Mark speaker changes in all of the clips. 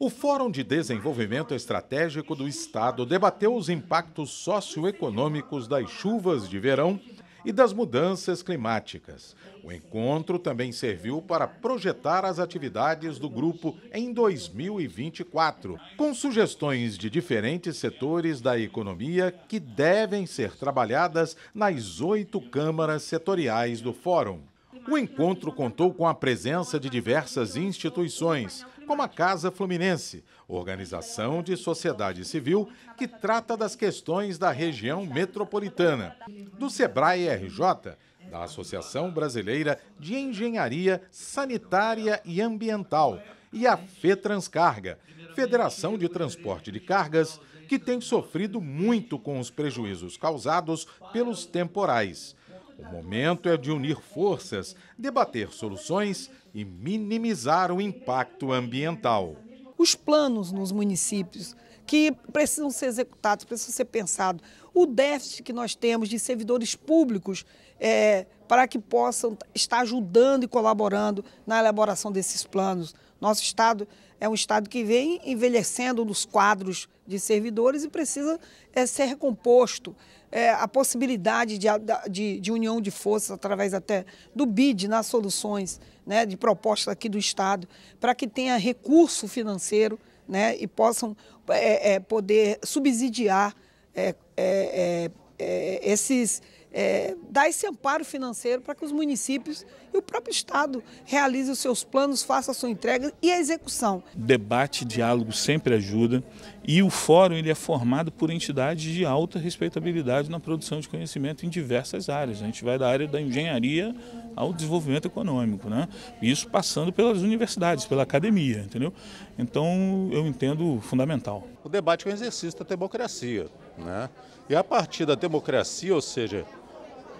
Speaker 1: O Fórum de Desenvolvimento Estratégico do Estado debateu os impactos socioeconômicos das chuvas de verão e das mudanças climáticas. O encontro também serviu para projetar as atividades do grupo em 2024, com sugestões de diferentes setores da economia que devem ser trabalhadas nas oito câmaras setoriais do Fórum. O encontro contou com a presença de diversas instituições, como a Casa Fluminense, organização de sociedade civil que trata das questões da região metropolitana. Do Sebrae RJ, da Associação Brasileira de Engenharia Sanitária e Ambiental e a FETranscarga, Federação de Transporte de Cargas, que tem sofrido muito com os prejuízos causados pelos temporais. O momento é de unir forças, debater soluções e minimizar
Speaker 2: o impacto ambiental. Os planos nos municípios que precisam ser executados, precisam ser pensados o déficit que nós temos de servidores públicos é, para que possam estar ajudando e colaborando na elaboração desses planos. Nosso Estado é um Estado que vem envelhecendo nos quadros de servidores e precisa é, ser recomposto. É, a possibilidade de, de, de, união de forças através até do BID nas soluções, né, de proposta aqui do Estado, para que tenha recurso financeiro né, e possam é, é poder subsidiar é, é, é, é, esses. É, dar esse amparo financeiro para que os municípios e o próprio Estado realizem os seus planos, façam a sua entrega e a execução.
Speaker 1: Debate, diálogo sempre ajuda e o fórum ele é formado por entidades de alta respeitabilidade na produção de conhecimento em diversas áreas. A gente vai da área da engenharia ao desenvolvimento econômico, né? Isso passando pelas universidades, pela academia, entendeu? Então eu entendo fundamental. O debate é um exercício da democracia, né? E a partir da democracia, ou seja,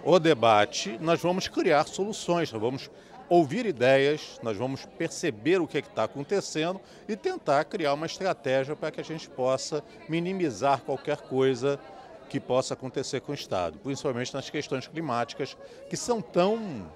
Speaker 1: o debate, nós vamos criar soluções, nós vamos ouvir ideias, nós vamos perceber o que é está acontecendo e tentar criar uma estratégia para que a gente possa minimizar qualquer coisa que possa acontecer com o Estado, principalmente nas questões climáticas, que são tão,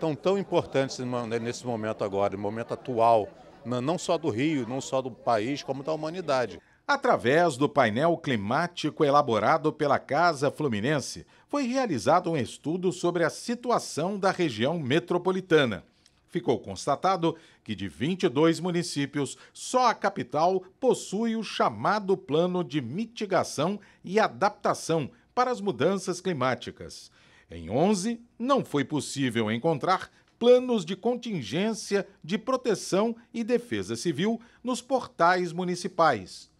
Speaker 1: tão, tão importantes né, nesse momento agora, no momento atual, não só do Rio, não só do país, como da humanidade. Através do painel climático elaborado pela Casa Fluminense, foi realizado um estudo sobre a situação da região metropolitana. Ficou constatado que de 22 municípios, só a capital possui o chamado Plano de Mitigação e Adaptação para as Mudanças Climáticas. Em 11, não foi possível encontrar planos de contingência de proteção e defesa civil nos portais municipais.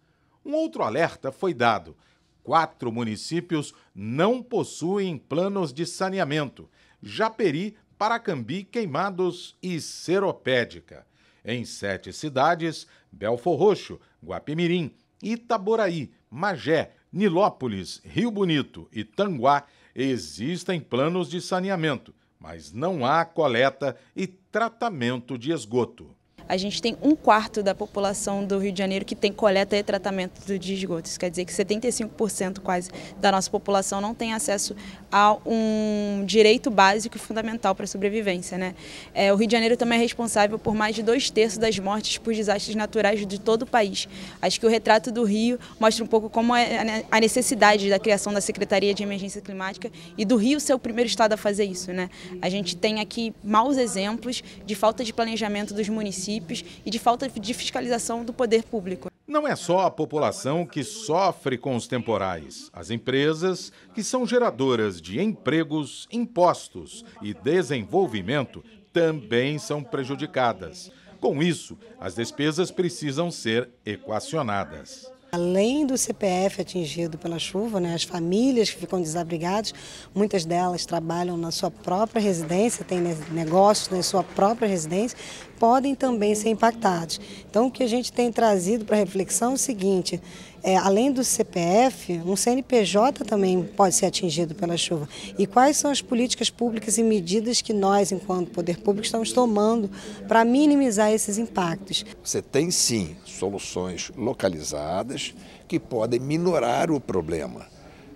Speaker 1: Um outro alerta foi dado: quatro municípios não possuem planos de saneamento: Japeri, Paracambi, Queimados e Seropédica. Em sete cidades, Belfor Roxo, Guapimirim, Itaboraí, Magé, Nilópolis, Rio Bonito e Tanguá existem planos de saneamento, mas não há coleta e tratamento de esgoto
Speaker 2: a gente tem um quarto da população do Rio de Janeiro que tem coleta e tratamento de Isso Quer dizer que 75% quase da nossa população não tem acesso a um direito básico e fundamental para a sobrevivência. Né? É, o Rio de Janeiro também é responsável por mais de dois terços das mortes por desastres naturais de todo o país. Acho que o retrato do Rio mostra um pouco como é a necessidade da criação da Secretaria de Emergência Climática e do Rio ser o primeiro estado a fazer isso. Né? A gente tem aqui maus exemplos de falta de planejamento dos municípios municípios e de falta de fiscalização do poder público.
Speaker 1: Não é só a população que sofre com os temporais. As empresas, que são geradoras de empregos, impostos e desenvolvimento, também são prejudicadas. Com isso, as despesas precisam ser equacionadas.
Speaker 2: Além do CPF atingido pela chuva, né, as famílias que ficam desabrigadas, muitas delas trabalham na sua própria residência, têm negócios na sua própria residência, podem também ser impactados. Então, o que a gente tem trazido para reflexão é o seguinte: é, além do CPF, um CNPJ também pode ser atingido pela chuva. E quais são as políticas públicas e medidas que nós, enquanto poder público, estamos tomando para minimizar esses impactos?
Speaker 1: Você tem sim soluções localizadas medidas que podem minorar o problema.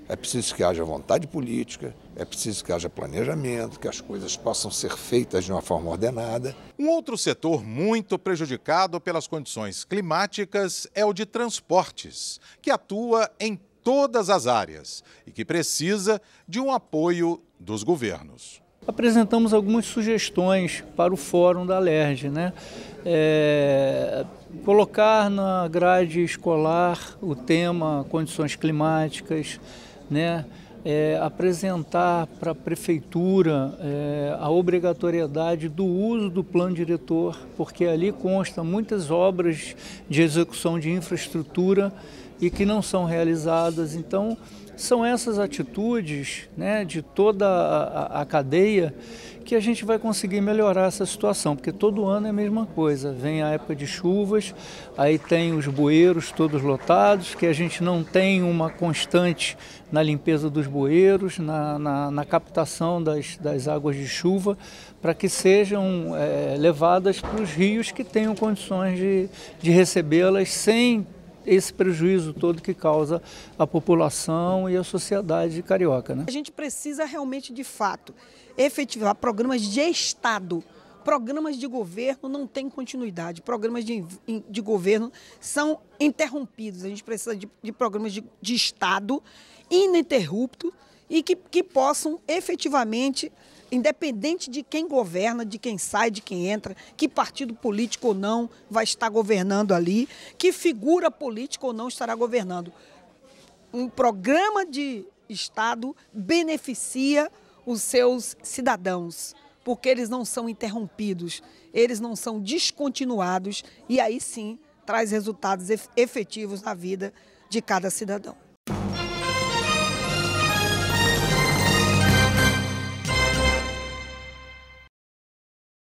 Speaker 1: É preciso que haja vontade política, é preciso que haja planejamento, que as coisas possam ser feitas de uma forma ordenada. Um outro setor muito prejudicado pelas condições climáticas é o de transportes, que atua em todas as áreas e que precisa de um apoio dos governos
Speaker 3: apresentamos algumas sugestões para o fórum da LERJ, né? É, colocar na grade escolar o tema condições climáticas, né? É, apresentar para a prefeitura é, a obrigatoriedade do uso do plano diretor, porque ali consta muitas obras de execução de infraestrutura e que não são realizadas. Então, são essas atitudes né, de toda a, a, cadeia que a gente vai conseguir melhorar essa situação, porque todo ano é a mesma coisa. Vem a época de chuvas, aí tem os bueiros todos lotados, que a gente não tem uma constante na limpeza dos bueiros, na, na, na captação das, das águas de chuva, para que sejam é, levadas para os rios que tenham condições de, de recebê-las sem esse prejuízo todo que causa a população e a sociedade carioca. Né? A
Speaker 2: gente precisa realmente, de fato, efetivar programas de Estado programas de governo não têm continuidade, programas de, de governo são interrompidos. A gente precisa de, de programas de, de Estado ininterrupto e que, que possam efetivamente independente de quem governa, de quem sai, de quem entra, que partido político ou não vai estar governando ali, que figura política ou não estará governando. Um programa de Estado beneficia os seus cidadãos, porque eles não são interrompidos, eles não são descontinuados e aí sim traz resultados efetivos na vida de cada cidadão.